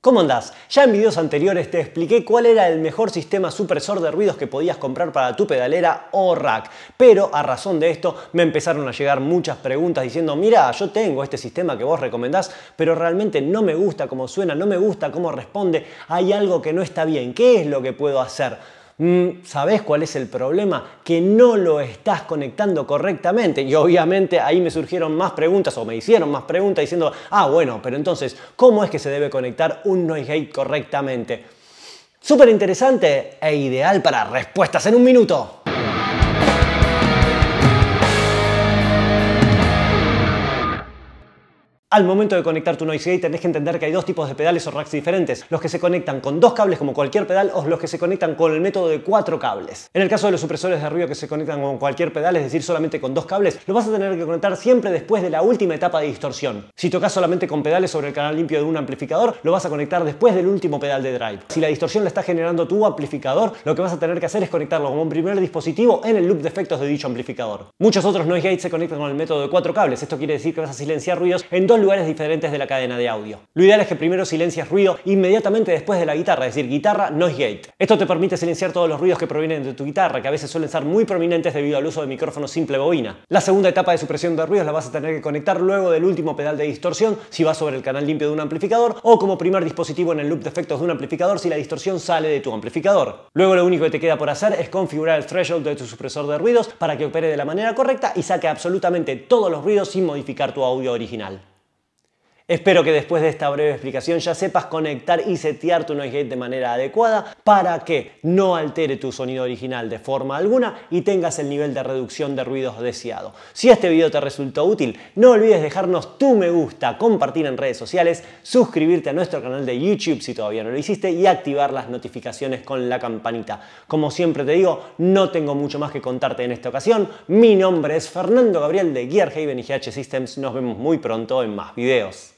¿Cómo andás? Ya en videos anteriores te expliqué cuál era el mejor sistema supresor de ruidos que podías comprar para tu pedalera o rack, pero a razón de esto me empezaron a llegar muchas preguntas diciendo, mira, yo tengo este sistema que vos recomendás, pero realmente no me gusta cómo suena, no me gusta cómo responde, hay algo que no está bien, ¿qué es lo que puedo hacer? Mm, ¿Sabes cuál es el problema? Que no lo estás conectando correctamente. Y obviamente ahí me surgieron más preguntas o me hicieron más preguntas diciendo, ah, bueno, pero entonces, ¿cómo es que se debe conectar un noise gate correctamente? Súper interesante e ideal para respuestas en un minuto. Al momento de conectar tu noise gate tenés que entender que hay dos tipos de pedales o racks diferentes, los que se conectan con dos cables como cualquier pedal o los que se conectan con el método de cuatro cables. En el caso de los supresores de ruido que se conectan con cualquier pedal, es decir, solamente con dos cables, lo vas a tener que conectar siempre después de la última etapa de distorsión. Si tocas solamente con pedales sobre el canal limpio de un amplificador, lo vas a conectar después del último pedal de drive. Si la distorsión la está generando tu amplificador, lo que vas a tener que hacer es conectarlo como un primer dispositivo en el loop de efectos de dicho amplificador. Muchos otros noise gates se conectan con el método de cuatro cables, esto quiere decir que vas a silenciar ruidos en dos lugares diferentes de la cadena de audio. Lo ideal es que primero silencias ruido inmediatamente después de la guitarra, es decir, guitarra noise gate. Esto te permite silenciar todos los ruidos que provienen de tu guitarra, que a veces suelen ser muy prominentes debido al uso de micrófonos simple bobina. La segunda etapa de supresión de ruidos la vas a tener que conectar luego del último pedal de distorsión si vas sobre el canal limpio de un amplificador o como primer dispositivo en el loop de efectos de un amplificador si la distorsión sale de tu amplificador. Luego lo único que te queda por hacer es configurar el threshold de tu supresor de ruidos para que opere de la manera correcta y saque absolutamente todos los ruidos sin modificar tu audio original. Espero que después de esta breve explicación ya sepas conectar y setear tu noise gate de manera adecuada para que no altere tu sonido original de forma alguna y tengas el nivel de reducción de ruidos deseado. Si este video te resultó útil, no olvides dejarnos tu me gusta, compartir en redes sociales, suscribirte a nuestro canal de YouTube si todavía no lo hiciste y activar las notificaciones con la campanita. Como siempre te digo, no tengo mucho más que contarte en esta ocasión. Mi nombre es Fernando Gabriel de Gearhaven y GH Systems. Nos vemos muy pronto en más videos.